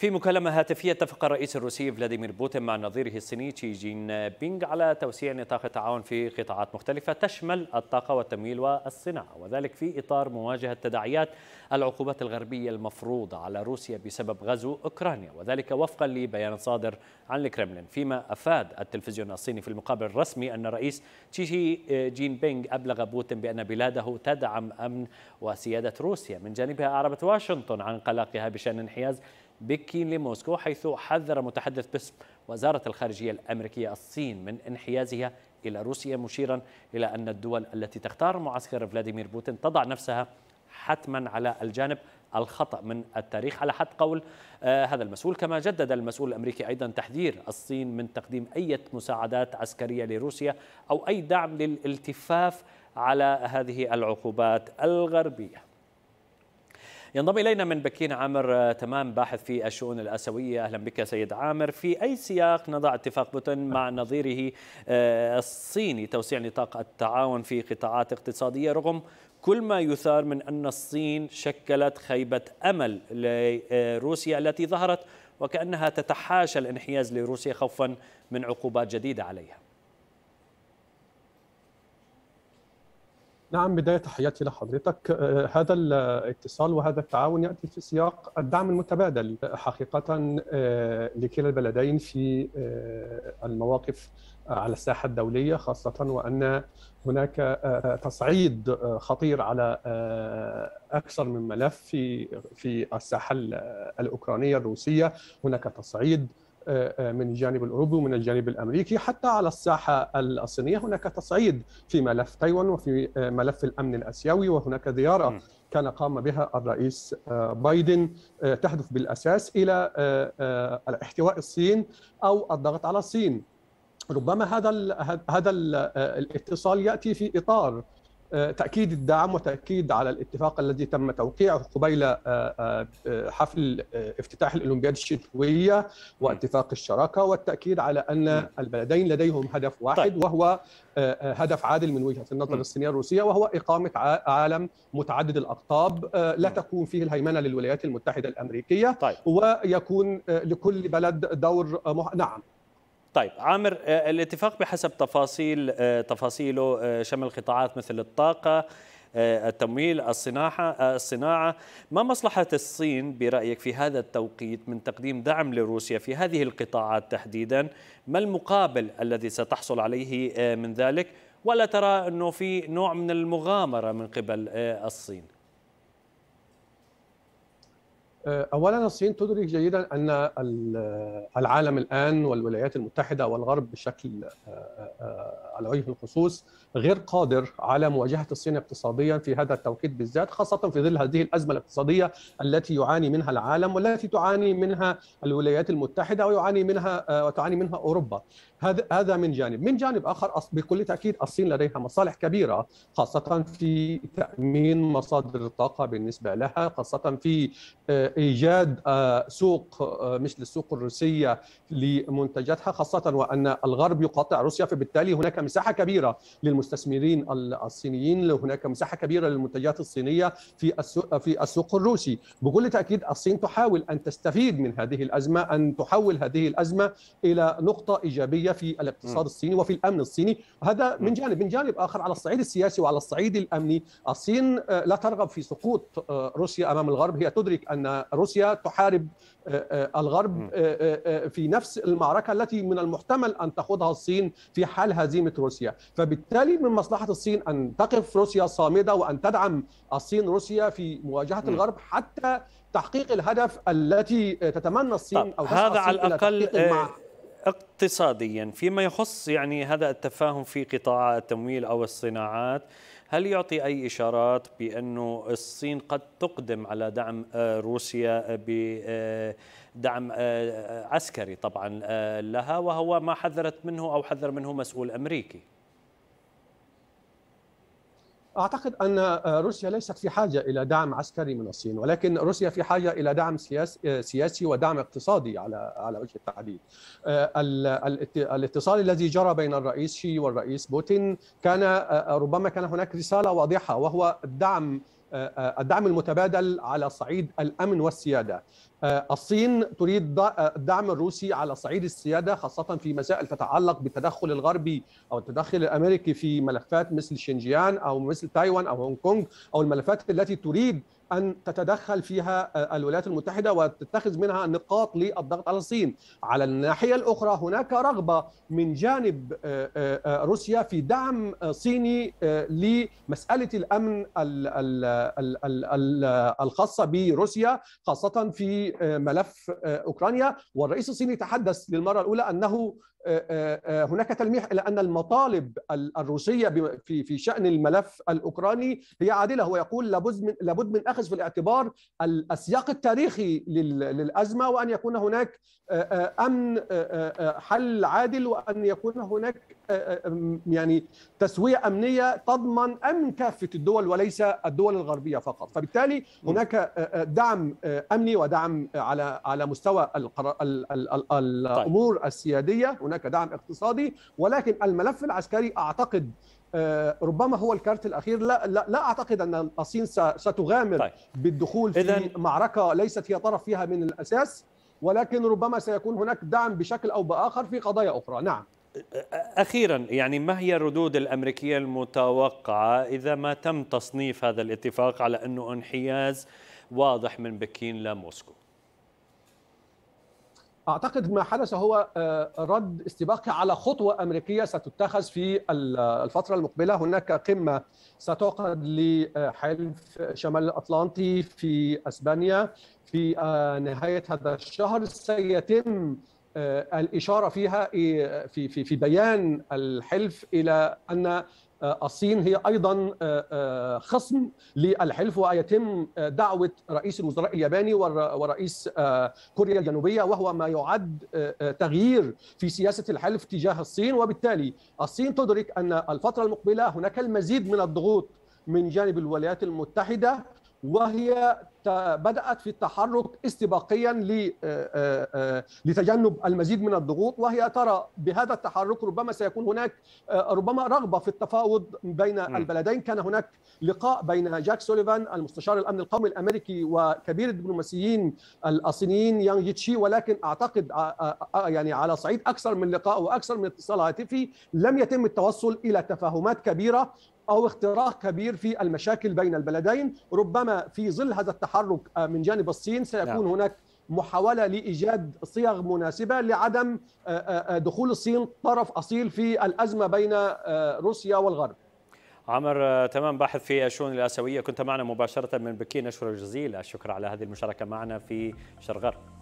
في مكالمة هاتفية اتفق الرئيس الروسي فلاديمير بوتين مع نظيره الصيني تشي جين بينغ على توسيع نطاق التعاون في قطاعات مختلفة تشمل الطاقة والتمويل والصناعة وذلك في إطار مواجهة تداعيات العقوبات الغربية المفروضة على روسيا بسبب غزو أوكرانيا وذلك وفقا لبيان صادر عن الكرملين فيما أفاد التلفزيون الصيني في المقابل الرسمي أن الرئيس تشي جين بينغ أبلغ بوتين بأن بلاده تدعم أمن وسيادة روسيا من جانبها أعربت واشنطن عن قلقها بشأن انحياز بكين لموسكو حيث حذر متحدث باسم وزارة الخارجية الأمريكية الصين من انحيازها إلى روسيا مشيرا إلى أن الدول التي تختار معسكر فلاديمير بوتين تضع نفسها حتما على الجانب الخطأ من التاريخ على حد قول آه هذا المسؤول كما جدد المسؤول الأمريكي أيضا تحذير الصين من تقديم أي مساعدات عسكرية لروسيا أو أي دعم للالتفاف على هذه العقوبات الغربية ينضم إلينا من بكين عامر آه، تمام باحث في الشؤون الآسيوية أهلا بك سيد عامر في أي سياق نضع اتفاق بوتين مع نظيره آه، الصيني توسيع نطاق التعاون في قطاعات اقتصادية رغم كل ما يثار من أن الصين شكلت خيبة أمل لروسيا التي ظهرت وكأنها تتحاشى الانحياز لروسيا خوفا من عقوبات جديدة عليها نعم بداية تحياتي لحضرتك آه، هذا الاتصال وهذا التعاون يأتي في سياق الدعم المتبادل حقيقة آه، لكلا البلدين في آه، المواقف على الساحة الدولية خاصة وأن هناك تصعيد خطير على أكثر من ملف في في الساحة الأوكرانية الروسية هناك تصعيد آه، آه، من الجانب الاوروبي ومن الجانب الامريكي حتى على الساحه الصينيه هناك تصعيد في ملف تايوان وفي آه، ملف الامن الاسيوي وهناك زياره كان قام بها الرئيس بايدن تهدف بالاساس الى احتواء الصين او الضغط على الصين ربما هذا هذا الاتصال ياتي في اطار تأكيد الدعم وتأكيد على الاتفاق الذي تم توقيعه قبيل آه، آه، حفل آه، افتتاح الأولمبياد الشتوية واتفاق الشراكة والتأكيد على أن البلدين لديهم هدف واحد طيب. وهو هدف عادل من وجهة النظر الصينية الروسية وهو إقامة عالم متعدد الأقطاب لا تكون فيه الهيمنة للولايات المتحدة الأمريكية طيب. ويكون لكل بلد دور مح... نعم طيب عامر آه، الاتفاق بحسب تفاصيل آه، تفاصيله آه، شمل قطاعات مثل الطاقة التمويل الصناعة الصناعة ما مصلحة الصين برأيك في هذا التوقيت من تقديم دعم لروسيا في هذه القطاعات تحديدا ما المقابل الذي ستحصل عليه من ذلك ولا ترى أنه في نوع من المغامرة من قبل الصين؟ آه، اولا الصين تدرك جيدا ان العالم الان والولايات المتحده والغرب بشكل آه، آه، على وجه الخصوص غير قادر على مواجهه الصين اقتصاديا في هذا التوقيت بالذات خاصه في ظل هذه الازمه الاقتصاديه التي يعاني منها العالم والتي تعاني منها الولايات المتحده ويعاني منها وتعاني منها اوروبا هذا هذا من جانب من جانب اخر بكل تاكيد الصين لديها مصالح كبيره خاصه في تامين مصادر الطاقه بالنسبه لها خاصه في ايجاد آه، سوق آه، مثل السوق الروسيه لمنتجاتها خاصه وان الغرب يقاطع روسيا فبالتالي هناك مساحه كبيره للمستثمرين الصينيين هناك مساحه كبيره للمنتجات الصينيه في في السوق الروسي بكل تاكيد الصين تحاول ان تستفيد من هذه الازمه ان تحول هذه الازمه الى نقطه ايجابيه في الاقتصاد الصيني وفي الامن الصيني هذا من جانب من جانب اخر على الصعيد السياسي وعلى الصعيد الامني الصين آه، لا ترغب في سقوط روسيا امام الغرب هي تدرك ان روسيا تحارب آه، آه، الغرب آه، في نفس المعركه التي من المحتمل ان تخوضها الصين في حال هزيمه روسيا، فبالتالي من مصلحه الصين ان تقف روسيا صامده وان تدعم الصين روسيا في مواجهه الغرب حتى تحقيق الهدف التي تتمنى الصين او هذا على الاقل اقتصاديا فيما يخص يعني هذا التفاهم في قطاع التمويل او الصناعات هل يعطي أي إشارات بأن الصين قد تقدم على دعم آه، روسيا بدعم آه، آه، عسكري طبعا لها وهو ما حذرت منه أو حذر منه مسؤول أمريكي اعتقد ان آه، روسيا ليست في حاجه الى دعم عسكري من الصين ولكن روسيا في حاجه الى دعم آه، سياسي ودعم اقتصادي على على وجه التحديد. آه، الاتصال الذي جرى بين الرئيس شي والرئيس بوتين كان ربما كان هناك رساله واضحه وهو الدعم آه، آه، الدعم المتبادل على صعيد الامن والسياده. آه، الصين تريد الدعم الروسي على صعيد السياده خاصه في مسائل تتعلق بالتدخل الغربي او التدخل الامريكي في ملفات مثل شينجيان او مثل تايوان او هونغ كونغ او الملفات التي تريد ان تتدخل فيها آه، الولايات المتحده وتتخذ منها نقاط للضغط على الصين. على الناحيه الاخرى هناك رغبه من جانب آه، آه، روسيا في دعم صيني لمساله الامن الخاصه بروسيا خاصه في ملف اوكرانيا والرئيس الصيني تحدث للمره الاولى انه هناك تلميح الى ان المطالب الروسيه في في شان الملف الاوكراني هي عادله هو يقول لابد من لابد من اخذ يتخذ في الاعتبار السياق التاريخي للازمه وان يكون هناك آه، آه، امن آه، حل عادل وان يكون هناك يعني تسويه امنيه تضمن امن كافه الدول وليس الدول الغربيه فقط فبالتالي هناك دعم امني ودعم على على مستوى طيب. الامور السياديه هناك دعم اقتصادي ولكن الملف العسكري اعتقد آه، ربما هو الكارت الاخير لا لا, لا اعتقد ان الصين ستغامر طيب. بالدخول في إذن... معركه ليست هي طرف فيها من الاساس ولكن ربما سيكون هناك دعم بشكل او باخر في قضايا اخرى نعم اخيرا يعني ما هي الردود الامريكيه المتوقعه اذا ما تم تصنيف هذا الاتفاق على انه انحياز واضح من بكين لموسكو اعتقد ما حدث هو آه، رد استباقي على خطوه امريكيه ستتخذ في الفتره المقبله هناك قمه ستعقد لحلف شمال الاطلنطي في اسبانيا في آه، نهايه هذا الشهر سيتم آه، الاشاره فيها في في في بيان الحلف الى ان آه، الصين هي ايضا آه، آه، خصم للحلف ويتم دعوه رئيس الوزراء الياباني ورئيس كوريا الجنوبيه وهو ما يعد تغيير في سياسه الحلف تجاه الصين وبالتالي الصين تدرك ان الفتره المقبله هناك المزيد من الضغوط من جانب الولايات المتحده وهي بدأت في التحرك استباقيا آه، آه، آه، لتجنب المزيد من الضغوط وهي ترى بهذا التحرك ربما سيكون هناك ربما رغبة في التفاوض بين نعم. البلدين كان هناك لقاء بين جاك سوليفان المستشار الأمن القومي الأمريكي وكبير الدبلوماسيين الصينيين يانغ يتشي ولكن أعتقد يعني على صعيد أكثر من لقاء وأكثر من اتصال هاتفي لم يتم التوصل إلى تفاهمات كبيرة أو اختراق كبير في المشاكل بين البلدين ربما في ظل هذا التحرك تحرك آه، من جانب الصين سيكون نعم. هناك محاولة لإيجاد صيغ مناسبة لعدم آه، آه، دخول الصين طرف أصيل في الأزمة بين روسيا والغرب عمر تمام باحث في الشؤون الآسيوية كنت معنا مباشرة من بكين أشكرك جزيلا الشكر على هذه المشاركة معنا في شرغر